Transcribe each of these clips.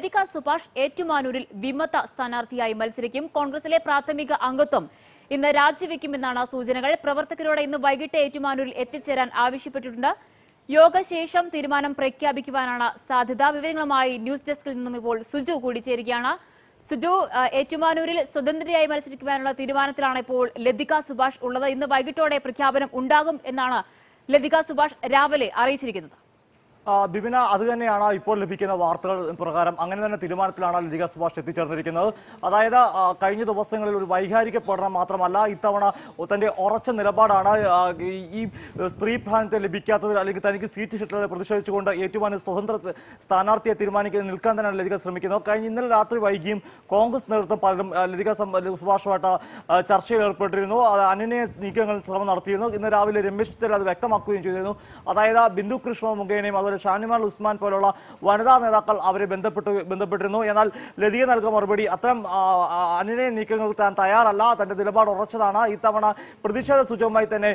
ലതിക സുഭാഷ് ഏറ്റുമാനൂരിൽ വിമത സ്ഥാനാർത്ഥിയായി മത്സരിക്കും കോൺഗ്രസിലെ പ്രാഥമിക അംഗത്വം ഇന്ന് രാജിവെക്കുമെന്നാണ് സൂചനകൾ പ്രവർത്തകരോട് ഇന്ന് വൈകിട്ട് ഏറ്റുമാനൂരിൽ എത്തിച്ചേരാൻ ആവശ്യപ്പെട്ടിട്ടുണ്ട് യോഗശേഷം തീരുമാനം പ്രഖ്യാപിക്കുവാനാണ് സാധ്യത വിവരങ്ങളുമായി ന്യൂസ് ഡെസ്കിൽ നിന്നും ഇപ്പോൾ സുജു കൂടി ചേരുകയാണ് സുജു ഏറ്റുമാനൂരിൽ സ്വതന്ത്രയായി മത്സരിക്കുവാനുള്ള തീരുമാനത്തിലാണ് ഇപ്പോൾ ലതിക സുഭാഷ് ഉള്ളത് ഇന്ന് വൈകിട്ടോടെ പ്രഖ്യാപനം ഉണ്ടാകും എന്നാണ് ലതിക സുഭാഷ് രാവിലെ അറിയിച്ചിരിക്കുന്നത് ബിബിന അത് തന്നെയാണ് ഇപ്പോൾ ലഭിക്കുന്ന വാർത്തകൾ പ്രകാരം അങ്ങനെ തന്നെ തീരുമാനത്തിലാണ് ലതിക സുഭാഷ് എത്തിച്ചേർന്നിരിക്കുന്നത് അതായത് കഴിഞ്ഞ ദിവസങ്ങളിൽ ഒരു വൈകാരിക പഠനം മാത്രമല്ല ഇത്തവണ തന്റെ ഉറച്ച നിലപാടാണ് ഈ സ്ത്രീ പ്രാധാന്യത്തെ ലഭിക്കാത്തതിൽ അല്ലെങ്കിൽ തനിക്ക് സീറ്റ് കിട്ടുന്നത് പ്രതിഷേധിച്ചുകൊണ്ട് ഏറ്റവും സ്വതന്ത്ര സ്ഥാനാർത്ഥിയെ തീരുമാനിക്കാൻ നിൽക്കാൻ തന്നെ ലതിക ശ്രമിക്കുന്നത് കഴിഞ്ഞ ഇന്നലെ രാത്രി വൈകിയും കോൺഗ്രസ് നേതൃത്വം പലരും ലതിക സുഭാഷുമായിട്ട് ചർച്ചയിൽ ഏർപ്പെട്ടിരുന്നു അനന്യ നീക്കങ്ങൾ ശ്രമം നടത്തിയിരുന്നു ഇന്ന് രാവിലെ രമേശ് അത് വ്യക്തമാക്കുകയും ചെയ്തിരുന്നു അതായത് ബിന്ദു കൃഷ്ണ മുഖേനയും അത് അതുപോലെ ഷാനിമാൽ ഉസ്മാൻ പോലുള്ള വനിതാ നേതാക്കൾ അവരെ ബന്ധപ്പെട്ടു ബന്ധപ്പെട്ടിരുന്നു എന്നാൽ ലതിയെ നൽകുന്ന മറുപടി അത്തരം അനുനയ നീക്കങ്ങൾ താൻ തയ്യാറല്ല തന്റെ നിലപാട് ഉറച്ചതാണ് ഇത്തവണ പ്രതിഷേധ സൂചകമായി തന്നെ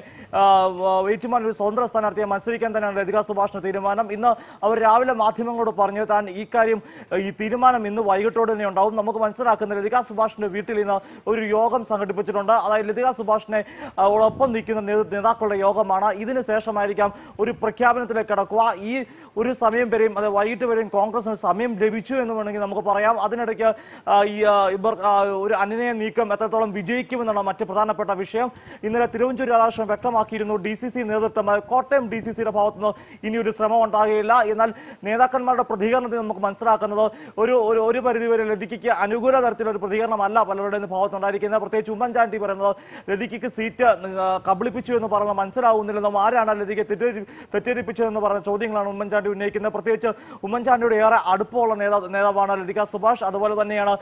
ഏറ്റുമാൻ ഒരു സ്വതന്ത്ര സ്ഥാനാർത്ഥിയെ മത്സരിക്കാൻ തന്നെയാണ് ലതിക സുഭാഷിന് തീരുമാനം ഇന്ന് അവർ രാവിലെ മാധ്യമങ്ങളോട് പറഞ്ഞു താൻ ഇക്കാര്യം ഈ തീരുമാനം ഇന്ന് വൈകിട്ടോടെ തന്നെ ഉണ്ടാവും നമുക്ക് മനസ്സിലാക്കുന്ന ലതിക സുഭാഷിന്റെ വീട്ടിൽ ഇന്ന് ഒരു യോഗം സംഘടിപ്പിച്ചിട്ടുണ്ട് അതായത് ലതിക സുഭാഷിനെ ഒപ്പം നിൽക്കുന്ന നേതാക്കളുടെ യോഗമാണ് ഇതിനുശേഷമായിരിക്കാം ഒരു പ്രഖ്യാപനത്തിലേക്ക് കടക്കുക ഈ ഒരു സമയം വരെയും അതായത് വൈകിട്ട് വരെയും കോൺഗ്രസ് സമയം ലഭിച്ചു എന്ന് വേണമെങ്കിൽ നമുക്ക് പറയാം അതിനിടയ്ക്ക് ഈ ഇവർ ഒരു അനുനയ നീക്കം എത്രത്തോളം വിജയിക്കുമെന്നാണ് മറ്റ് പ്രധാനപ്പെട്ട വിഷയം ഇന്നലെ തിരുവഞ്ചൂർ രാധാകൃഷ്ണൻ വ്യക്തമാക്കിയിരുന്നു ഡി സി സി നേതൃത്വം കോട്ടയം ഡി സി സിയുടെ ഭാഗത്തു നിന്ന് ഇനി ഒരു ശ്രമം ഉണ്ടാകുകയില്ല എന്നാൽ നേതാക്കന്മാരുടെ പ്രതികരണത്തിൽ നമുക്ക് മനസ്സിലാക്കുന്നത് ഒരു ഒരു പരിധിവരെ ലതിക്കയ്ക്ക് അനുകൂല തരത്തിലൊരു പ്രതികരണമല്ല പലരുടെയും ഭാഗത്തുണ്ടായിരിക്കുന്നത് പ്രത്യേകിച്ച് ഉമ്മൻചാണ്ടി പറയുന്നത് ലതിക്കയ്ക്ക് സീറ്റ് കബളിപ്പിച്ചു എന്ന് പറയുന്നത് മനസ്സിലാവുന്നില്ലെന്നും ആരാണ് ലതിക്ക് തെറ്റി തെറ്റിദ്ധരിപ്പിച്ചതെന്ന് പറഞ്ഞ ചോദ്യങ്ങളാണ് ഉമ്മൻചാണ്ടി ഉന്നയിക്കുന്നത് പ്രത്യേകിച്ച് ഉമ്മൻചാണ്ടിയുടെ ഏറെ അടുപ്പമുള്ള നേതാ നേതാവാണ് ലതിക സുഭാഷ് അതുപോലെ തന്നെയാണ്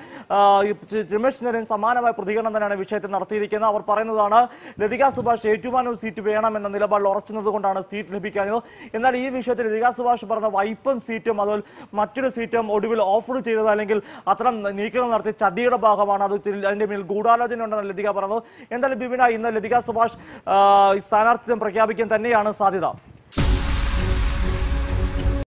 രമേശ് നരൻ സമാനമായ പ്രതികരണം തന്നെയാണ് വിഷയത്തിൽ നടത്തിയിരിക്കുന്നത് അവർ പറയുന്നതാണ് ലതിക സുഭാഷ് ഏറ്റുമാനൂർ സീറ്റ് വേണമെന്ന നിലപാടിൽ ഉറച്ചുന്നത് കൊണ്ടാണ് സീറ്റ് ലഭിക്കാനോ എന്നാൽ ഈ വിഷയത്തിൽ ലതിക സുഭാഷ് പറഞ്ഞ വൈപ്പും സീറ്റും അതുപോലെ മറ്റൊരു സീറ്റും ഒടുവിൽ ഓഫർ ചെയ്തത് അല്ലെങ്കിൽ അത്തരം നീക്കങ്ങൾ നടത്തിയ ചതിയുടെ ഭാഗമാണ് അത് അതിന്റെ മേൽ ഗൂഢാലോചന ഉണ്ടെന്ന് ലതിക പറഞ്ഞത് എന്തായാലും ബിബിന ഇന്ന് ലതിക സുഭാഷ് സ്ഥാനാർത്ഥിത്വം പ്രഖ്യാപിക്കാൻ തന്നെയാണ് സാധ്യത